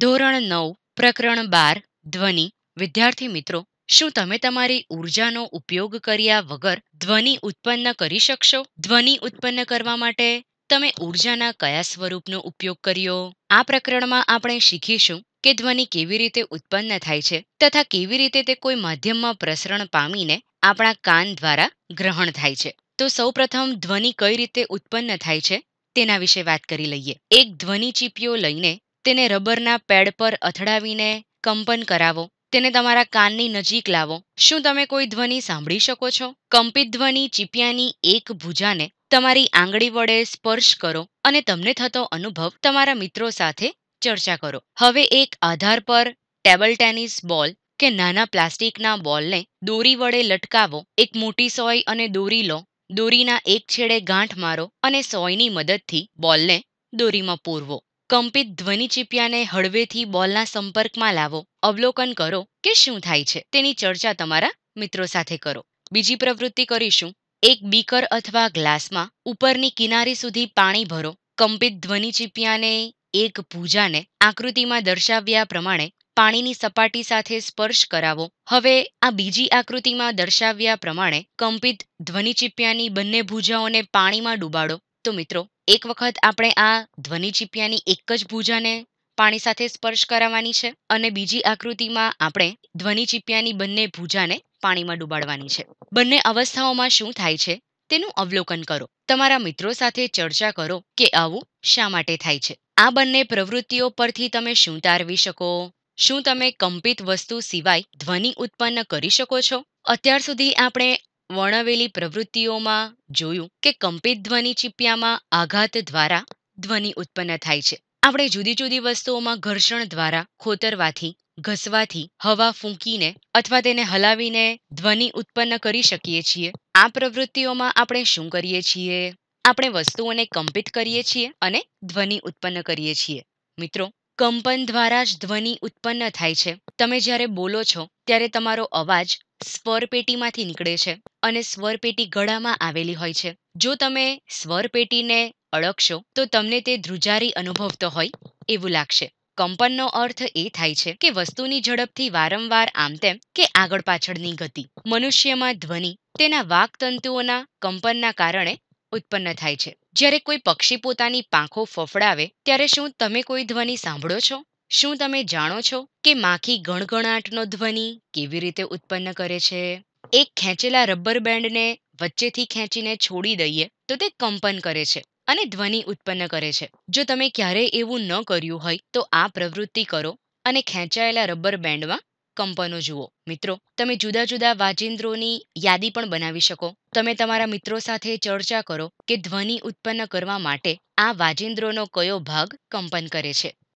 ધોરણ નવ પ્રકરણ બાર ધ્વનિ વિદ્યાર્થી મિત્રો શું તમે તમારી ઉર્જાનો ઉપયોગ કર્યા વગર ધ્વનિ ઉત્પન્ન કરી શકશો ધ્વનિ ઉત્પન્ન કરવા માટે તમે ઉર્જાના કયા સ્વરૂપનો ઉપયોગ કર્યો આ પ્રકરણમાં આપણે શીખીશું કે ધ્વનિ કેવી રીતે ઉત્પન્ન થાય છે તથા કેવી રીતે તે કોઈ માધ્યમમાં પ્રસરણ પામીને આપણા કાન દ્વારા ગ્રહણ થાય છે તો સૌપ્રથમ ધ્વનિ કઈ રીતે ઉત્પન્ન થાય છે તેના વિશે વાત કરી લઈએ એક ધ્વનિ ચીપીઓ લઈને તેને રબરના પેડ પર અથડાવીને કંપન કરાવો તેને તમારા કાનની નજીક લાવો શું તમે કોઈ ધ્વનિ સાંભળી શકો છો કંપિત ધ્વનિ ચીપિયાની એક ભૂજાને તમારી આંગળી વડે સ્પર્શ કરો અને તમને થતો અનુભવ તમારા મિત્રો સાથે ચર્ચા કરો હવે એક આધાર પર ટેબલ ટેનિસ બોલ કે નાના પ્લાસ્ટિકના બોલને દોરી વડે લટકાવો એક મોટી સોય અને દોરી લો દોરીના એક છેડે ગાંઠ મારો અને સોયની મદદથી બોલને દોરીમાં પૂરવો કંપિત ધ્વનિ ચીપિયાને હળવેથી બોલના સંપર્કમાં લાવો અવલોકન કરો કે શું થાય છે તેની ચર્ચા તમારા મિત્રો સાથે કરો બીજી પ્રવૃત્તિ કરીશું એક બીકર અથવા ગ્લાસમાં ઉપરની કિનારી સુધી પાણી ભરો કંપિત ધ્વનિ ચીપિયાને એક ભૂજાને આકૃતિમાં દર્શાવ્યા પ્રમાણે પાણીની સપાટી સાથે સ્પર્શ કરાવો હવે આ બીજી આકૃતિમાં દર્શાવ્યા પ્રમાણે કંપિત ધ્વનિ ચીપિયાની બંને ભૂજાઓને પાણીમાં ડૂબાડો તો મિત્રો એક વખત આપણે આ ધ્વનિ ચીપિયાની એક જ ભૂજાને પાણી સાથે સ્પર્શ કરાવવાની છે અને બીજી આકૃતિમાં આપણે ધ્વનિ ચીપિયાની બંને ભૂજાને પાણીમાં ડુબાડવાની છે બંને અવસ્થાઓમાં શું થાય છે તેનું અવલોકન કરો તમારા મિત્રો સાથે ચર્ચા કરો કે આવું શા માટે થાય છે આ બંને પ્રવૃત્તિઓ પરથી તમે શું તારવી શકો શું તમે કંપિત વસ્તુ સિવાય ધ્વનિ ઉત્પન્ન કરી શકો છો અત્યાર સુધી આપણે વર્ણવેલી પ્રવૃત્તિઓમાં જોયું કે કંપિત ધ્વનિ ચીપિયામાં આઘાત દ્વારા ધ્વનિ ઉત્પન્ન થાય છે આપણે જુદી જુદી વસ્તુઓમાં ઘર્ષણ દ્વારા ખોતરવાથી ઘસવાથી હવા ફૂંકીને અથવા તેને હલાવીને ધ્વનિ ઉત્પન્ન કરી શકીએ છીએ આ પ્રવૃત્તિઓમાં આપણે શું કરીએ છીએ આપણે વસ્તુઓને કંપિત કરીએ છીએ અને ધ્વનિ ઉત્પન્ન કરીએ છીએ મિત્રો કંપન દ્વારા જ ધ્વનિ ઉત્પન્ન થાય છે તમે જ્યારે બોલો છો ત્યારે તમારો અવાજ સ્વરપેટીમાંથી નીકળે છે અને સ્વરપેટી ગળામાં આવેલી હોય છે જો તમે સ્વરપેટીને અળગશો તો તમને તે ધ્રુજારી અનુભવતો હોય એવું લાગશે કંપનનો અર્થ એ થાય છે કે વસ્તુની ઝડપથી વારંવાર આમ તેમ કે આગળ પાછળની ગતિ મનુષ્યમાં ધ્વનિ તેના વાકતંતુઓના કંપનના કારણે ઉત્પન્ન થાય છે જ્યારે કોઈ પક્ષી પોતાની પાંખો ફફડાવે ત્યારે શું તમે કોઈ ધ્વનિ સાંભળો છો શું તમે જાણો છો કે માખી ગણગણાટનો ધ્વનિ કેવી રીતે ઉત્પન્ન કરે છે એક ખેંચેલા રબર બેન્ડને વચ્ચેથી ખેંચીને છોડી દઈએ તો તે કંપન કરે છે અને ધ્વનિ ઉત્પન્ન કરે છે જો તમે ક્યારેય એવું ન કર્યું હોય તો આ પ્રવૃત્તિ કરો અને ખેંચાયેલા રબર બેન્ડમાં કંપનો જુઓ મિત્રો તમે જુદા જુદા વાજિંદ્રોની યાદી પણ બનાવી શકો તમે તમારા મિત્રો સાથે ચર્ચા કરો કે ધ્વનિ ઉત્પન્ન કરવા માટે આ વાજિંદ્રોનો કયો ભાગ કંપન કરે છે